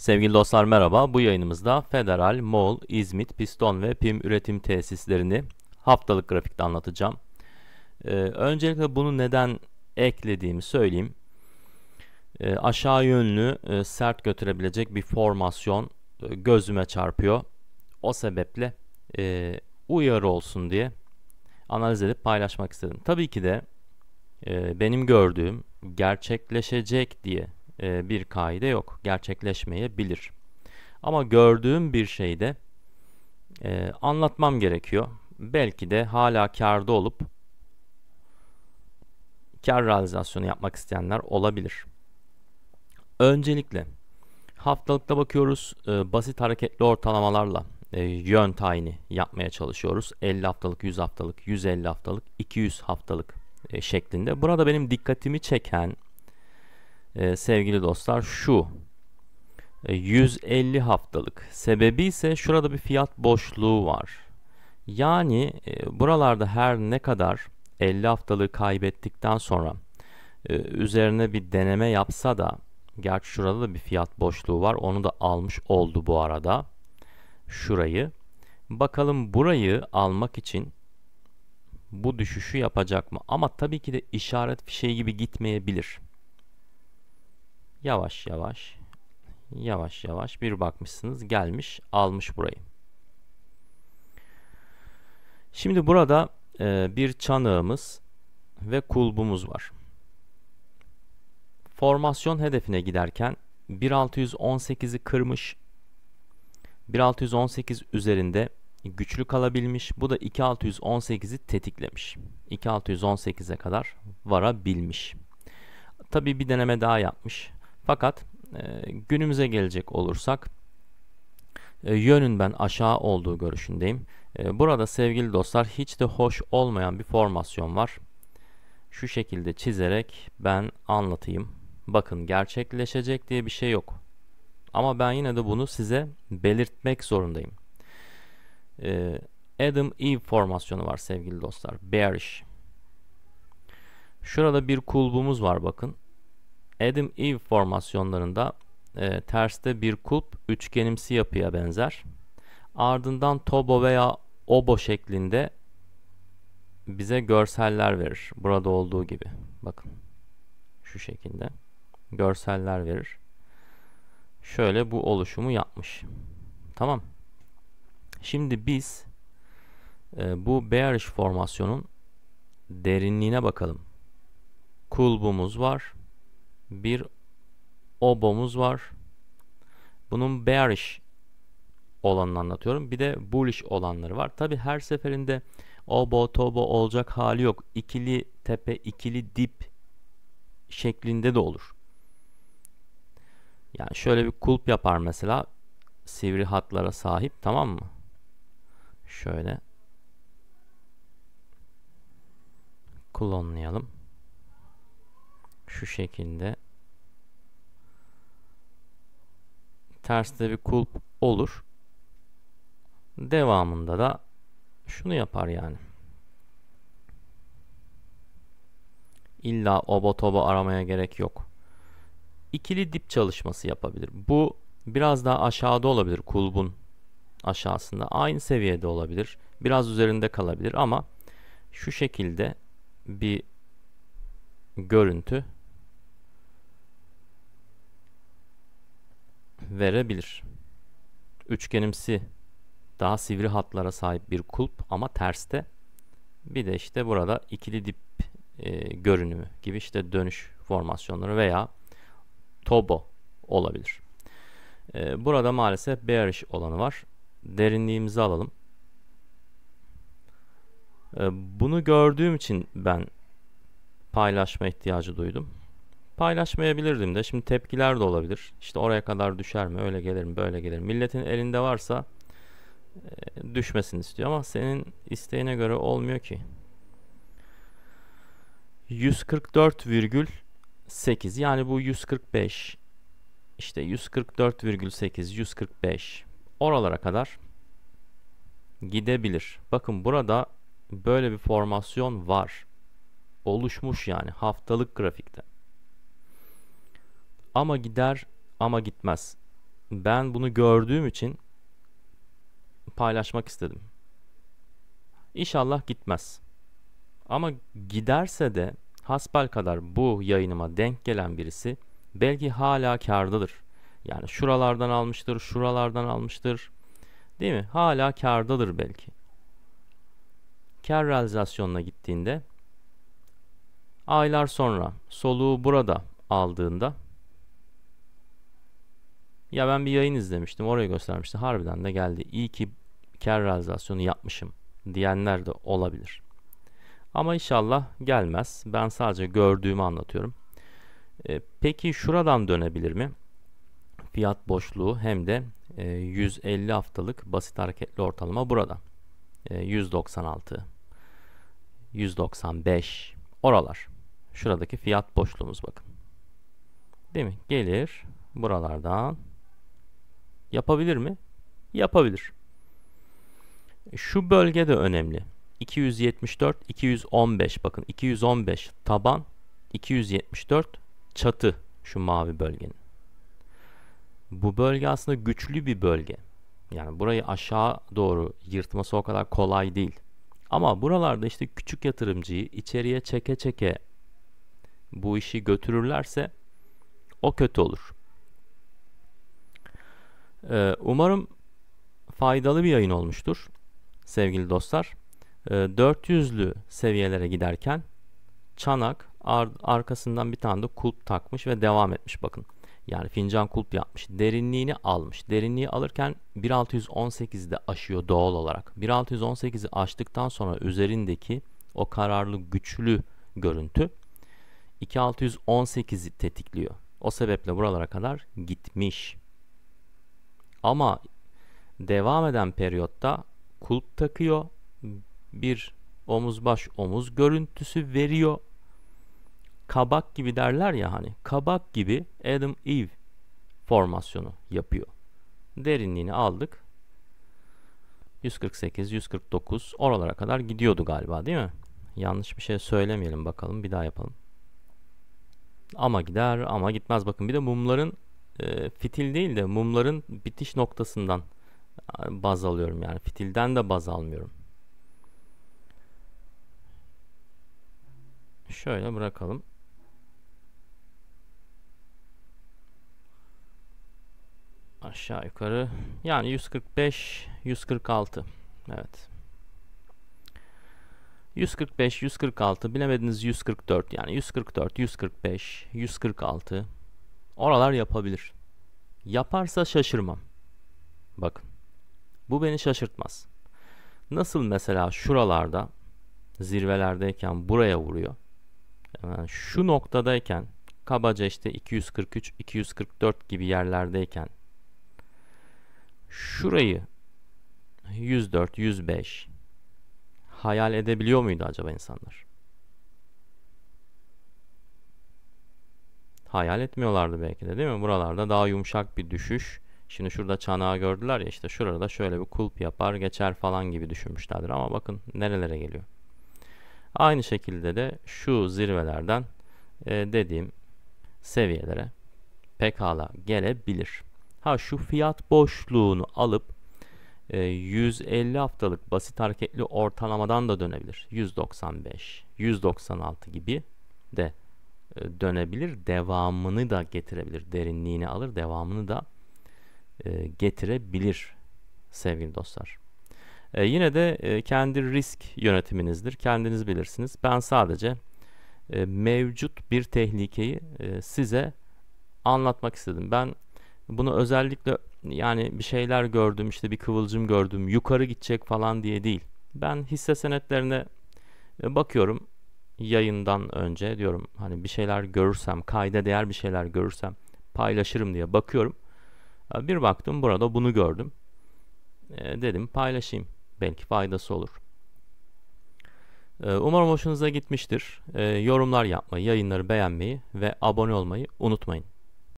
Sevgili dostlar merhaba. Bu yayınımızda Federal, Moğol, İzmit, Piston ve Pim üretim tesislerini haftalık grafikte anlatacağım. Ee, öncelikle bunu neden eklediğimi söyleyeyim. Ee, aşağı yönlü e, sert götürebilecek bir formasyon e, gözüme çarpıyor. O sebeple e, uyarı olsun diye analiz edip paylaşmak istedim. Tabii ki de e, benim gördüğüm gerçekleşecek diye e, bir kaide yok. Gerçekleşmeyebilir. Ama gördüğüm bir şeyde e, anlatmam gerekiyor. Belki de hala karda olup kar realizasyonu yapmak isteyenler olabilir. Öncelikle haftalıkta bakıyoruz e, basit hareketli ortalamalarla e, yön tayini yapmaya çalışıyoruz. 50 haftalık, 100 haftalık, 150 haftalık, 200 haftalık e, şeklinde. Burada benim dikkatimi çeken e, sevgili dostlar şu. 150 ee, haftalık. Sebebi ise şurada bir fiyat boşluğu var. Yani e, buralarda her ne kadar 50 haftalığı kaybettikten sonra e, üzerine bir deneme yapsa da gerçi şurada da bir fiyat boşluğu var. Onu da almış oldu bu arada. Şurayı. Bakalım burayı almak için bu düşüşü yapacak mı? Ama tabii ki de işaret fişeği gibi gitmeyebilir yavaş yavaş yavaş yavaş bir bakmışsınız gelmiş almış burayı. Şimdi burada e, bir çanağımız ve kulbumuz var. Formasyon hedefine giderken 1618'i kırmış. 1618 üzerinde güçlü kalabilmiş. Bu da 2618'i tetiklemiş. 2618'e kadar varabilmiş. Tabii bir deneme daha yapmış. Fakat e, günümüze gelecek olursak e, yönün ben aşağı olduğu görüşündeyim. E, burada sevgili dostlar hiç de hoş olmayan bir formasyon var. Şu şekilde çizerek ben anlatayım. Bakın gerçekleşecek diye bir şey yok. Ama ben yine de bunu size belirtmek zorundayım. E, Adam Eve formasyonu var sevgili dostlar. Bearish. Şurada bir kulbumuz var bakın. Adam Eve formasyonlarında e, terste bir kulp üçgenimsi yapıya benzer. Ardından tobo veya obo şeklinde bize görseller verir. Burada olduğu gibi. Bakın. Şu şekilde. Görseller verir. Şöyle bu oluşumu yapmış. Tamam. Şimdi biz e, bu bearish formasyonun derinliğine bakalım. Kulbumuz var bir obomuz var. Bunun bearish olanını anlatıyorum. Bir de bullish olanları var. Tabi her seferinde obo tobo olacak hali yok. İkili tepe, ikili dip şeklinde de olur. Yani şöyle bir kulp yapar mesela. Sivri hatlara sahip tamam mı? Şöyle. Klonlayalım. Şu şekilde. terste bir kulp olur. Devamında da şunu yapar yani. İlla oba toba aramaya gerek yok. İkili dip çalışması yapabilir. Bu biraz daha aşağıda olabilir kulbun aşağısında. Aynı seviyede olabilir. Biraz üzerinde kalabilir ama şu şekilde bir görüntü verebilir. Üçgenimsi daha sivri hatlara sahip bir kulp ama terste. Bir de işte burada ikili dip e, görünümü gibi işte dönüş formasyonları veya tobo olabilir. E, burada maalesef bearish olanı var. Derinliğimizi alalım. E, bunu gördüğüm için ben paylaşma ihtiyacı duydum. Paylaşmayabilirdim de. Şimdi tepkiler de olabilir. İşte oraya kadar düşer mi? Öyle gelir mi? Böyle gelir mi? Milletin elinde varsa e, düşmesin istiyor ama senin isteğine göre olmuyor ki. 144,8 yani bu 145 işte 144,8 145 oralara kadar gidebilir. Bakın burada böyle bir formasyon var. Oluşmuş yani haftalık grafikte ama gider ama gitmez. Ben bunu gördüğüm için paylaşmak istedim. İnşallah gitmez. Ama giderse de hasbel kadar bu yayınıma denk gelen birisi belki hala kardadır. Yani şuralardan almıştır, şuralardan almıştır. Değil mi? Hala kardadır belki. Kar realizasyonuna gittiğinde aylar sonra soluğu burada aldığında ya ben bir yayın izlemiştim orayı göstermişti. Harbiden de geldi. İyi ki kar realizasyonu yapmışım diyenler de olabilir. Ama inşallah gelmez. Ben sadece gördüğümü anlatıyorum. E, peki şuradan dönebilir mi? Fiyat boşluğu hem de e, 150 haftalık basit hareketli ortalama burada. E, 196, 195 oralar. Şuradaki fiyat boşluğumuz bakın. Değil mi? Gelir buralardan Yapabilir mi? Yapabilir. Şu bölge de önemli. 274, 215 bakın 215 taban, 274 çatı şu mavi bölgenin. Bu bölge aslında güçlü bir bölge. Yani burayı aşağı doğru yırtması o kadar kolay değil. Ama buralarda işte küçük yatırımcıyı içeriye çeke çeke bu işi götürürlerse o kötü olur. Ee, umarım faydalı bir yayın olmuştur sevgili dostlar. Ee, 400'lü seviyelere giderken çanak ar arkasından bir tane de kulp takmış ve devam etmiş bakın. Yani fincan kulp yapmış. Derinliğini almış. Derinliği alırken 1618'de aşıyor doğal olarak. 1618'i açtıktan sonra üzerindeki o kararlı güçlü görüntü 2618'i tetikliyor. O sebeple buralara kadar gitmiş. Ama devam eden periyotta kulp takıyor. Bir omuz baş omuz görüntüsü veriyor. Kabak gibi derler ya hani. Kabak gibi Adam Eve formasyonu yapıyor. Derinliğini aldık. 148, 149 oralara kadar gidiyordu galiba değil mi? Yanlış bir şey söylemeyelim bakalım bir daha yapalım. Ama gider ama gitmez bakın bir de mumların e, fitil değil de mumların bitiş noktasından baz alıyorum yani fitilden de baz almıyorum. Şöyle bırakalım. Aşağı yukarı yani 145 146. Evet. 145 146 bilemediniz 144 yani 144 145 146 Oralar yapabilir. Yaparsa şaşırmam. Bakın. Bu beni şaşırtmaz. Nasıl mesela şuralarda zirvelerdeyken buraya vuruyor. Yani şu noktadayken kabaca işte 243 244 gibi yerlerdeyken şurayı 104 105 hayal edebiliyor muydu acaba insanlar? hayal etmiyorlardı belki de değil mi? Buralarda daha yumuşak bir düşüş. Şimdi şurada çanağı gördüler ya işte şurada şöyle bir kulp yapar geçer falan gibi düşünmüşlerdir. Ama bakın nerelere geliyor. Aynı şekilde de şu zirvelerden e, dediğim seviyelere pekala gelebilir. Ha şu fiyat boşluğunu alıp e, 150 haftalık basit hareketli ortalamadan da dönebilir. 195, 196 gibi de e, dönebilir. Devamını da getirebilir. Derinliğini alır. Devamını da e, getirebilir sevgili dostlar. E, yine de kendi risk yönetiminizdir. Kendiniz bilirsiniz. Ben sadece mevcut bir tehlikeyi size anlatmak istedim. Ben bunu özellikle yani bir şeyler gördüm işte bir kıvılcım gördüm yukarı gidecek falan diye değil. Ben hisse senetlerine bakıyorum yayından önce diyorum hani bir şeyler görürsem kayda değer bir şeyler görürsem paylaşırım diye bakıyorum. Ee, bir baktım burada bunu gördüm. E, dedim paylaşayım. Belki faydası olur. E, umarım hoşunuza gitmiştir. E, yorumlar yapmayı, yayınları beğenmeyi ve abone olmayı unutmayın.